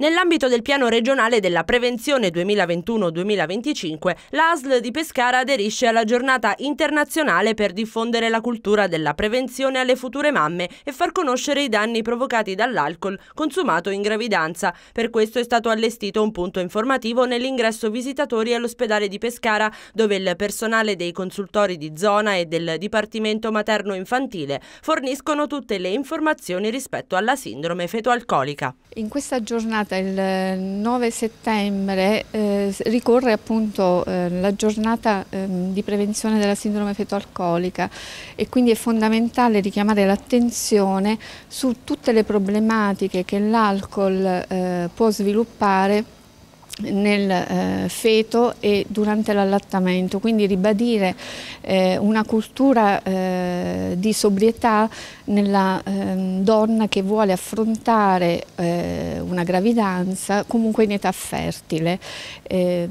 Nell'ambito del piano regionale della prevenzione 2021-2025, l'ASL di Pescara aderisce alla giornata internazionale per diffondere la cultura della prevenzione alle future mamme e far conoscere i danni provocati dall'alcol consumato in gravidanza. Per questo è stato allestito un punto informativo nell'ingresso visitatori all'ospedale di Pescara, dove il personale dei consultori di zona e del Dipartimento Materno-Infantile forniscono tutte le informazioni rispetto alla sindrome fetoalcolica. In questa giornata giornata, il 9 settembre, eh, ricorre appunto eh, la giornata eh, di prevenzione della sindrome fetoalcolica e quindi è fondamentale richiamare l'attenzione su tutte le problematiche che l'alcol eh, può sviluppare nel eh, feto e durante l'allattamento, quindi ribadire eh, una cultura eh, di sobrietà nella ehm, donna che vuole affrontare eh, una gravidanza comunque in età fertile, eh,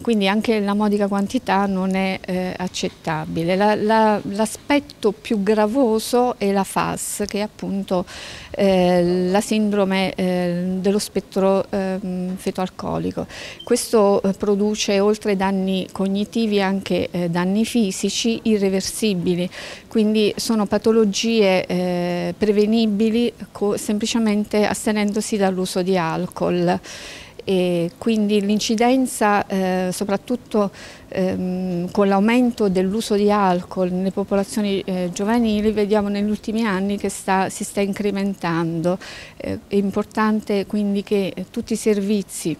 quindi anche la modica quantità non è eh, accettabile. L'aspetto la, la, più gravoso è la FAS, che è appunto eh, la sindrome eh, dello spettro ehm, fetoalcolico. Questo eh, produce oltre danni cognitivi anche danni fisici irreversibili, quindi sono patologie prevenibili disponibili semplicemente astenendosi dall'uso di alcol. E quindi l'incidenza eh, soprattutto ehm, con l'aumento dell'uso di alcol nelle popolazioni eh, giovanili vediamo negli ultimi anni che sta, si sta incrementando. Eh, è importante quindi che tutti i servizi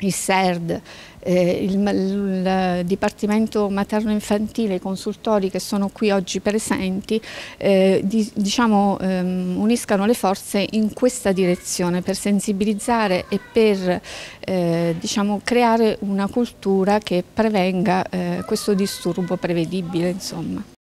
il SERD, eh, il, il, Dipartimento Materno-Infantile, i consultori che sono qui oggi presenti, eh, di, diciamo, ehm, uniscano le forze in questa direzione per sensibilizzare e per eh, diciamo, creare una cultura che prevenga eh, questo disturbo prevedibile. Insomma.